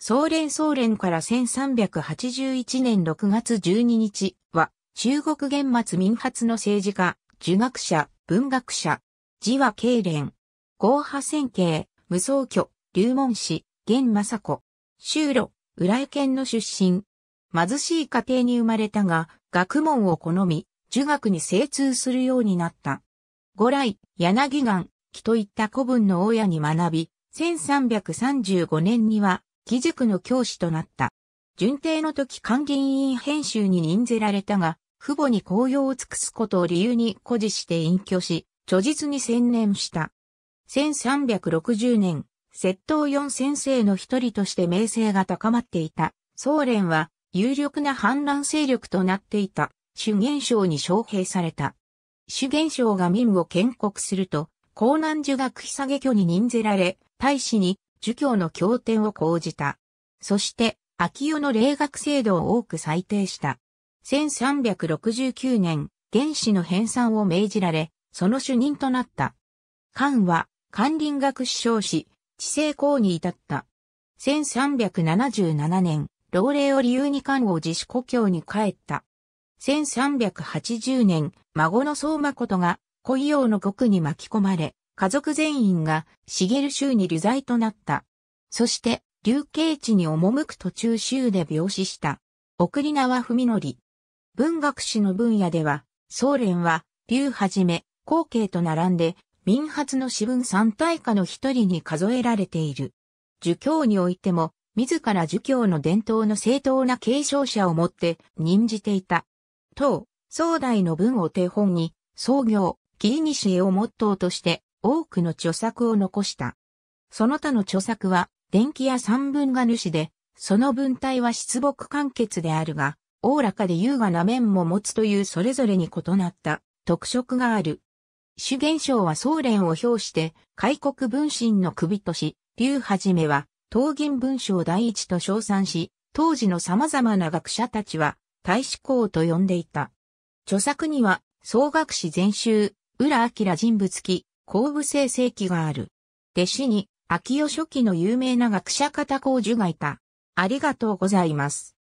総連総連から1381年6月12日は、中国原末民発の政治家、儒学者、文学者、字は経連、合派戦慶、無双居、流門氏、玄政子、修路、浦江県の出身。貧しい家庭に生まれたが、学問を好み、儒学に精通するようになった。五来、柳岩、木といった古文の親に学び、1335年には義塾の教師となった。順帝の時官議員編集に任ぜられたが、父母に紅葉を尽くすことを理由に誇示して隠居し、著実に専念した。1360年、窃盗四先生の一人として名声が高まっていた。総連は有力な反乱勢力となっていた。主元省に招聘された。主元省が民を建国すると、江南儒学被下居に任ぜられ、大使に儒教の経典を講じた。そして、秋代の霊学制度を多く裁定した。1369年、原始の編纂を命じられ、その主任となった。漢は、漢林学師匠し、知性公に至った。1377年、老齢を理由に漢を自主故郷に帰った。1380年、孫の相馬ことが、古意王の獄に巻き込まれ、家族全員が茂州に流罪となった。そして、流刑地に赴く途中州で病死した。送り名は文則。文学史の分野では、総連は、流はじめ、後継と並んで、民発の私文三大家の一人に数えられている。儒教においても、自ら儒教の伝統の正当な継承者をもって任じていた。当、宋大の文を手本に、創業、切り西へをモットーとして、多くの著作を残した。その他の著作は、電気や三文が主で、その文体は出木完結であるが、おおらかで優雅な面も持つというそれぞれに異なった特色がある。主現象は総連を表して、開国文臣の首とし、竜はじめは、東銀文章第一と称賛し、当時の様々な学者たちは、大志向と呼んでいた。著作には、総学士全集、浦明人物記、後部生成器がある。弟子に、秋代初期の有名な学者方工事がいた。ありがとうございます。